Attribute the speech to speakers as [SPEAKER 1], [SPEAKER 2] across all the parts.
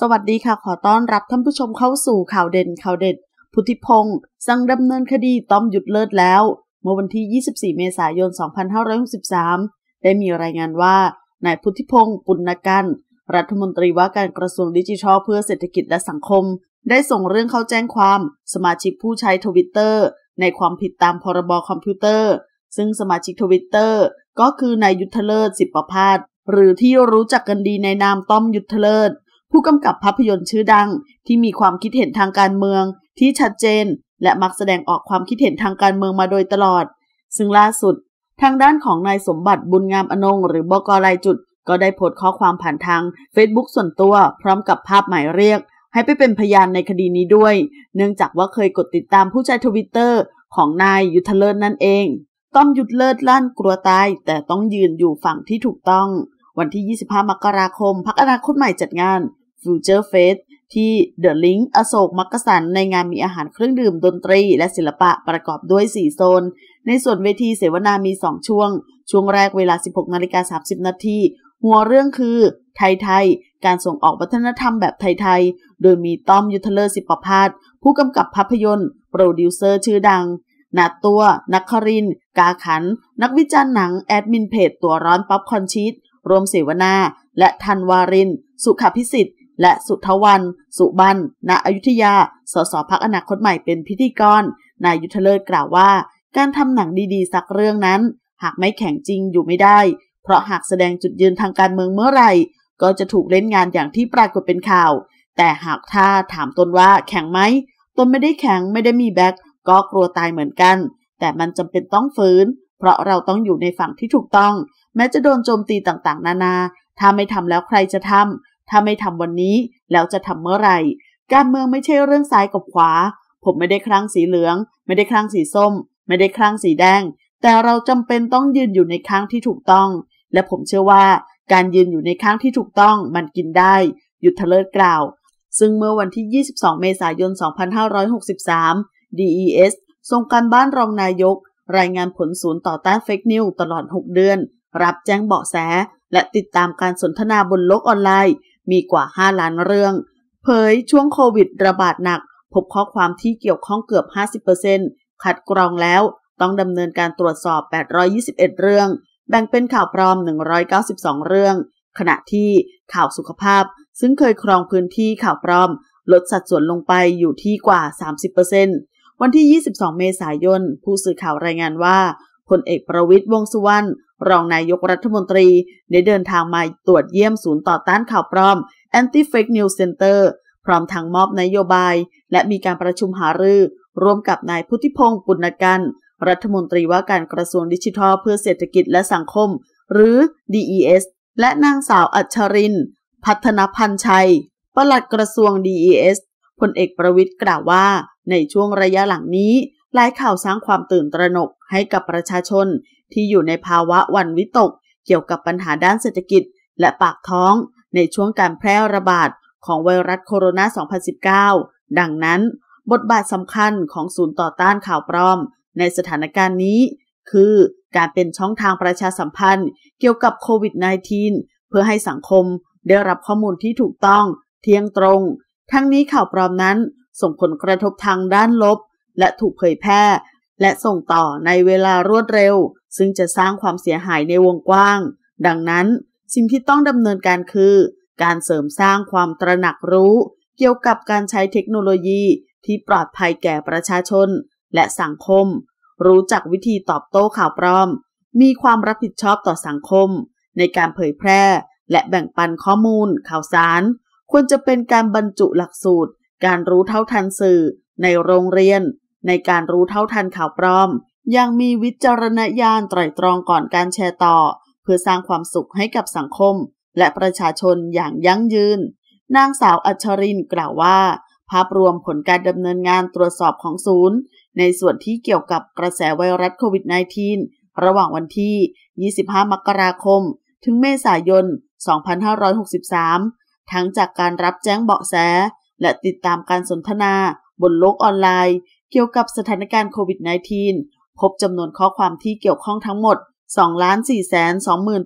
[SPEAKER 1] สวัสดีค่ะ ขอต้อนรับท่านผู้ชมเข้าสู่ข่าวเด่น ข่าวเด็ด พุทธิพงศ์สั่งดำเนินคดี ต้อมหยุดเลิศแล้ว เมื่อวันที่ 24 เมษายน 2563 ได้มีรายงานว่า นายพุทธิพงศ์ปุณกัน รัฐมนตรีว่าการกระทรวงดิจิทัลเพื่อเศรษฐกิจและสังคม ได้ส่งเรื่องเข้าแจ้งความสมาชิกผู้ใช้ทวิตเตอร์ ในความผิดตามพรบคอมพิวเตอร์ ซึ่งสมาชิกทวิตเตอร์ก็คือ นายยุทธเลิศสิบประพาสหรือที่รู้จักกันดีในนาม ต้อมยุทธเลิศผู้กำกับภาพยนตร์ชื่อดังที่มีความคิดเห็นทางการเมืองที่ชัดเจนและมักแสดงออกความคิดเห็นทางการเมืองมาโดยตลอด ซึ่งล่าสุด ทางด้านของนายสมบัติบุญงามอนงหรือบอกรายจุดก็ได้โพสต์ข้อความผ่านทาง Facebook ส่วนตัวพร้อมกับภาพหมายเรียก ให้ไปเป็นพยานในคดีนี้ด้วย เนื่องจากว่าเคยกดติดตามผู้ใช้ทวิตเตอร์ของนายยุทธเลิศนั่นเอง ต้องหยุดเลิศลั่นกลัวตายแต่ต้องยืนอยู่ฝั่งที่ถูกต้อง วันที่ 25 มกราคมพักอนาคตใหม่จัดงาน Future Fest ที่ The Link อโศกมักกะสัน ในงานมีอาหารเครื่องดื่มดนตรีและศิลปะประกอบด้วย 4 โซน ในส่วนเวที เสวนา มี 2 ช่วง ช่วงแรกเวลา 16นาฬิกา30นาทีหัวเรื่องคือ ไทย ไทย การส่งออกวัฒนธรรมแบบไทยๆโดยมีต้อมยุทธเลอร์สิปพาสผู้กำกับภาพยนตร์โปรดิวเซอร์ชื่อดังนาตัวนักคริน กาขัน นักวิจารณ์หนังแอดมินเพจตัวร้อนป๊อปคอนชีตรวมเสวนา และทันวารินสุขพิสิทธิ์และสุทวัน สุบันณ อยุธยา สสพักอนาคตใหม่เป็นพิธีกร นายยุทธเลิศกล่าวว่า การทำหนังดีๆ สักเรื่องนั้น หากไม่แข็งจริงอยู่ไม่ได้ เพราะหากแสดงจุดยืนทางการเมืองเมื่อไหร่ ก็จะถูกเล่นงานอย่างที่ปรากฏเป็นข่าว แต่หากถ้าถามตนว่าแข็งไหมตนไม่ได้แข็งไม่ได้มีแบ็คก็กลัวตายเหมือนกัน แต่มันจำเป็นต้องฝืนเพราะเราต้องอยู่ในฝั่งที่ถูกต้อง แม้จะโดนโจมตีต่างๆ นานา ถ้าไม่ทำแล้วใครจะทำถ้าไม่ทำวันนี้แล้วจะทำเมื่อไหร่ การเมืองไม่ใช่เรื่องซ้ายกับขวา ผมไม่ได้คลั่งสีเหลือง ไม่ได้คลั่งสีส้ม ไม่ได้คลั่งสีแดง แต่เราจำเป็นต้องยืนอยู่ในข้างที่ถูกต้อง และผมเชื่อว่า การยืนอยู่ในข้างที่ถูกต้องมันกินได้หยุดทะเลิดกล่าว ซึ่งเมื่อวันที่ 22 เมษายน 2563 DES ส่งการบ้านรองนายก รายงานผลศูนย์ต่อต้านเฟกนิวตลอด 6 เดือน รับแจ้งเบาะแส และติดตามการสนทนาบนโลกออนไลน์มีกว่า 5 ล้านเรื่อง เผยช่วงโควิด ระบาดหนัก พบข้อความที่เกี่ยวข้องเกือบ 50%คัดกรองแล้วต้องดำเนินการตรวจสอบ 821 เรื่องแบ่งเป็นข่าวปลอม 192 เรื่อง ขณะที่ข่าวสุขภาพ ซึ่งเคยครองพื้นที่ข่าวปลอม ลดสัดส่วนลงไปอยู่ที่กว่า 30%วันที่ 22 เมษายน ผู้สื่อข่าวรายงานว่าพลเอกประวิทย์วงสุวรรณรองนายกรัฐมนตรีได้เดินทางมาตรวจเยี่ยมศูนย์ต่อต้านข่าวปลอม Anti Fake News Center พร้อมทางมอบนโยบาย และมีการประชุมหารือ ร่วมกับนายพุทธิพงศ์ปุณกัน รัฐมนตรีว่าการกระทรวงดิจิทัลเพื่อเศรษฐกิจและสังคม หรือ DES และนางสาวอัชริน พัฒนพันชัยประหลัดกระทรวง DES พลเอกประวิทย์กล่าวว่า ในช่วงระยะหลังนี้หลายข่าวสร้างความตื่นตระหนกให้กับประชาชนที่อยู่ในภาวะวันวิตกเกี่ยวกับปัญหาด้านเศรษฐกิจและปากท้อง ในช่วงการแพร่ระบาดของไวรัสโคโรนา 2019 ดังนั้นบทบาทสำคัญของศูนย์ต่อต้านข่าวปลอมในสถานการณ์นี้ คือการเป็นช่องทางประชาสัมพันธ์เกี่ยวกับโควิด -19 เพื่อให้สังคมได้รับข้อมูลที่ถูกต้องเที่ยงตรง ทั้งนี้ข่าวปลอมนั้นส่งผลกระทบทางด้านลบ และถูกเผยแพร่ และส่งต่อในเวลารวดเร็วซึ่งจะสร้างความเสียหายในวงกว้าง ดังนั้น สิ่งที่ต้องดำเนินการคือ การเสริมสร้างความตระหนักรู้ เกี่ยวกับการใช้เทคโนโลยีที่ปลอดภัยแก่ประชาชนและสังคม รู้จักวิธีตอบโต้ข่าวปลอม มีความรับผิดชอบต่อสังคม ในการเผยแพร่และแบ่งปันข้อมูลข่าวสาร ควรจะเป็นการบรรจุหลักสูตร การรู้เท่าทันสื่อ ในโรงเรียน ในการรู้เท่าทันข่าวปลอมยังมีวิจารณญาณไตรตรองก่อนการแชร์ต่อ เพื่อสร้างความสุขให้กับสังคม และประชาชนอย่างยั่งยืนนางสาวอัชรินกล่าวว่า ภาพรวมผลการดำเนินงานตรวจสอบของศูนย์ ในส่วนที่เกี่ยวกับกระแสไวรัสโควิด -19 ระหว่างวันที่ 25 มกราคม ถึงเมษายน 2563 ทั้งจากการรับแจ้งเบาะแส และติดตามการสนทนา บนโลกออนไลน์เกี่ยวกับสถานการณ์โควิด -19 พบจำนวนข้อความที่เกี่ยวข้องทั้งหมด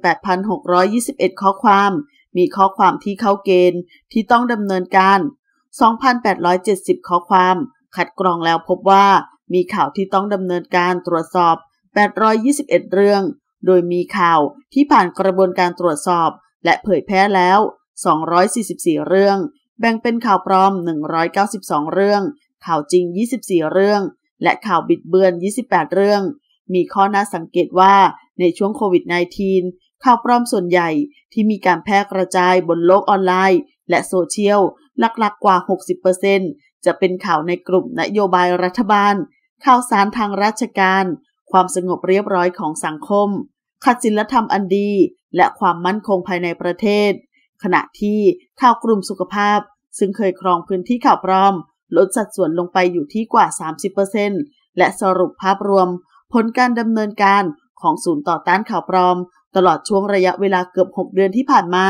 [SPEAKER 1] 2,428,621 ข้อความ มีข้อความที่เข้าเกณฑ์ที่ต้องดำเนินการ 2,870 ข้อความ คัดกรองแล้วพบว่า มีข่าวที่ต้องดำเนินการตรวจสอบ 821 เรื่อง โดยมีข่าวที่ผ่านกระบวนการตรวจสอบ และเผยแพร่แล้ว 244 เรื่อง แบ่งเป็นข่าวปลอม 192 เรื่อง ข่าวจริง 24 เรื่องและข่าวบิดเบือน 28 เรื่อง มีข้อน่าสังเกตว่าในช่วงโควิด -19 ข่าวปลอมส่วนใหญ่ที่มีการแพร่กระจายบนโลกออนไลน์ และโซเชียลหลักๆกว่า 60%จะเป็นข่าวในกลุ่มนโยบายรัฐบาล ข่าวสารทางราชการ ความสงบเรียบร้อยของสังคม ขัดศีลธรรมอันดี และความมั่นคงภายในประเทศ ขณะที่ข่าวกลุ่มสุขภาพ ซึ่งเคยครองพื้นที่ข่าวปลอมลดสัดส่วนลงไปอยู่ที่กว่า 30%และสรุปภาพรวม ผลการดำเนินการของศูนย์ต่อต้านข่าวปลอม ตลอดช่วงระยะเวลาเกือบ 6 เดือนที่ผ่านมา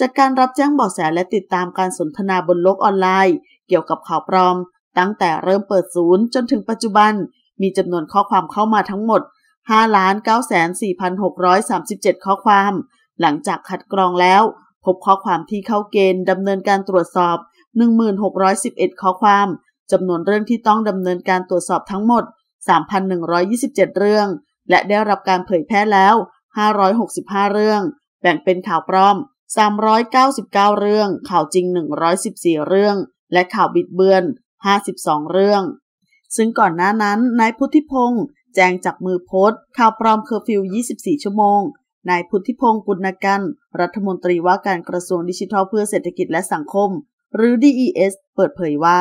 [SPEAKER 1] จากการรับแจ้งเบาะแสและติดตามการสนทนาบนโลกออนไลน์เกี่ยวกับข่าวปลอม ตั้งแต่เริ่มเปิดศูนย์จนถึงปัจจุบัน มีจำนวนข้อความเข้ามาทั้งหมด 5,94,637 ข้อความ หลังจากคัดกรองแล้วพบข้อความที่เข้าเกณฑ์ดำเนินการตรวจสอบ1,611 ข้อความ จำนวนเรื่องที่ต้องดำเนินการตรวจสอบทั้งหมด 3,127 เรื่อง และได้รับการเผยแพร่แล้ว 565 เรื่อง แบ่งเป็นข่าวปลอม 399 เรื่องข่าวจริง 114 เรื่อง และข่าวบิดเบือน 52 เรื่อง ซึ่งก่อนหน้านั้นนายพุทธิพงศ์แจ้งจากมือโพสต์ข่าวปลอมเคอร์ฟิว24 ชั่วโมง นายพุทธิพงศ์ปุณกันรัฐมนตรีว่าการกระทรวงดิจิทัลเพื่อเศรษฐกิจและสังคมหรือ DES เปิดเผยว่า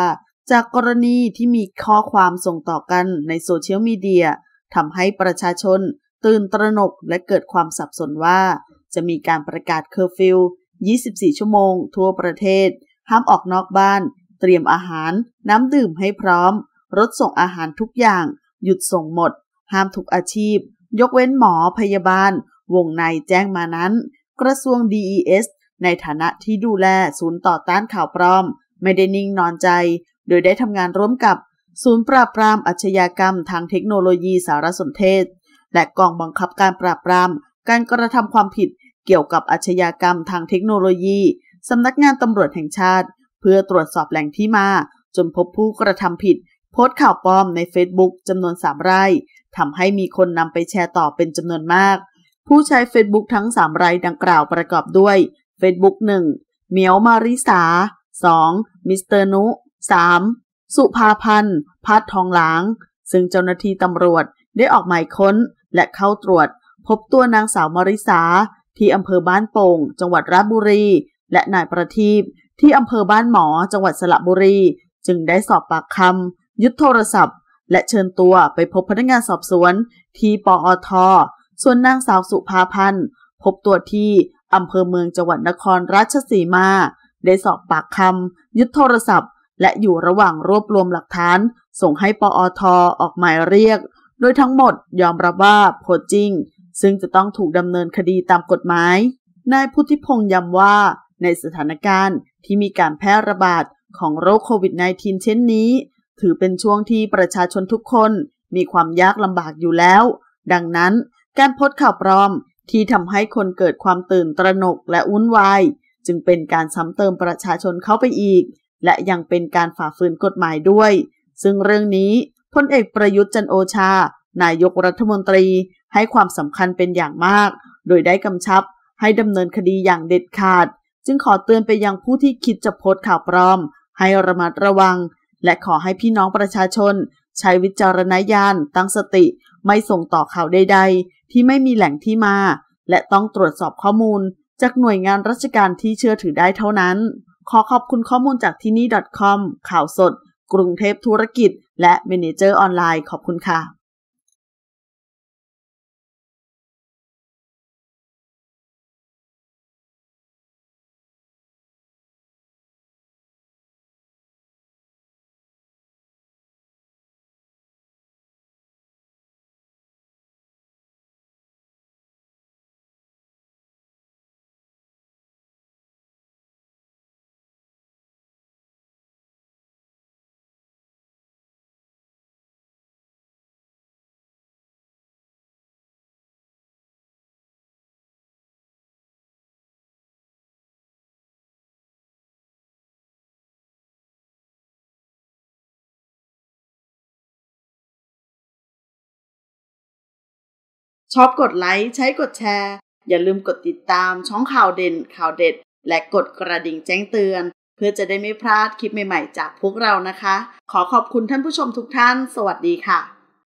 [SPEAKER 1] จากกรณีที่มีข้อความส่งต่อกันในโซเชียลมีเดียทำให้ประชาชนตื่นตระหนกและเกิดความสับสนว่า จะมีการประกาศเคอร์ฟิว 24 ชั่วโมงทั่วประเทศ ห้ามออกนอกบ้าน เตรียมอาหาร น้ำดื่มให้พร้อม รถส่งอาหารทุกอย่าง หยุดส่งหมด ห้ามทุกอาชีพ ยกเว้นหมอพยาบาล วงในแจ้งมานั้น กระทรวง DES ในฐานะที่ดูแลศูนย์ต่อต้านข่าวปลอม ไม่ได้นิ่งนอนใจ โดยได้ทำงานร่วมกับ ศูนย์ปราบปรามอัชญากรรม ทางเทคโนโลยีสารสนเทศ และกองบังคับการปราบปรามการกระทำความผิดเกี่ยวกับอัชญากรรมทางเทคโนโลยีสำนักงานตำรวจแห่งชาติ เพื่อตรวจสอบแหล่งที่มา จนพบผู้กระทำผิด โพสต์ข่าวปลอมใน Facebook จำนวน3รายทำให้มีคนนำไปแชร์ต่อเป็นจำนวนมาก ผู้ใช้ Facebook ทั้ง3รายดังกล่าวประกอบด้วย Facebook 1. เมียวมาริสา 2. มิสเตอร์นุ 3. สุภาพันธ์พัดทองหลาง ซึ่งเจ้าหน้าที่ตำรวจได้ออกหมายค้น และเข้าตรวจ พบตัวนางสาวมาริสาที่อำเภอบ้านโป่ง จังหวัดราชบุรี และนายประทีปที่อำเภอบ้านหมอจังหวัดสระบุรี จึงได้สอบปากคำยึดโทรศัพท์ และเชิญตัวไปพบพนักงานสอบสวน ที่ปอทส่วนนางสาวสุภาพันธ์พบตัวที่อำเภอเมืองจังหวัดนครราชสีมา ได้สอบปากคำยึดโทรศัพท์ และอยู่ระหว่างรวบรวมหลักฐาน ส่งให้ปอทออกหมายเรียก โดยทั้งหมดยอมรับว่าโพจริงซึ่งจะต้องถูกดำเนินคดีตามกฎหมาย นายพุทธิพงษ์ย้ำว่าในสถานการณ์ที่มีการแพร่ระบาดของโรคโควิด -19 เช่นนี้ ถือเป็นช่วงที่ประชาชนทุกคนมีความยากลำบากอยู่แล้ว ดังนั้น การโพสต์ข่าวปลอมที่ทำให้คนเกิดความตื่นตระหนกและวุ่นวายจึงเป็นการซ้ำเติมประชาชนเข้าไปอีก และยังเป็นการฝ่าฝืนกฎหมายด้วย ซึ่งเรื่องนี้พลเอกประยุทธ์จันโอชา นายกรัฐมนตรีให้ความสำคัญเป็นอย่างมาก โดยได้กำชับให้ดำเนินคดีอย่างเด็ดขาด จึงขอเตือนไปยังผู้ที่คิดจะโพสข่าวปลอม ให้ระมัดระวัง และขอให้พี่น้องประชาชน ใช้วิจารณญาณ ตั้งสติไม่ส่งต่อข่าวใดๆ ที่ไม่มีแหล่งที่มา และต้องตรวจสอบข้อมูล จากหน่วยงานราชการที่เชื่อถือได้เท่านั้น ขอขอบคุณข้อมูลจากที่นี่ .com ข่าวสด กรุงเทพธุรกิจ และเมนเจอร์ออนไลน์ ขอบคุณค่ะชอบกดไลค์ ใช้กดแชร์ อย่าลืมกดติดตามช่องข่าวเด่น ข่าวเด็ด และกดกระดิ่งแจ้งเตือน เพื่อจะได้ไม่พลาดคลิปใหม่ๆจากพวกเรานะคะ ขอขอบคุณท่านผู้ชมทุกท่าน สวัสดีค่ะ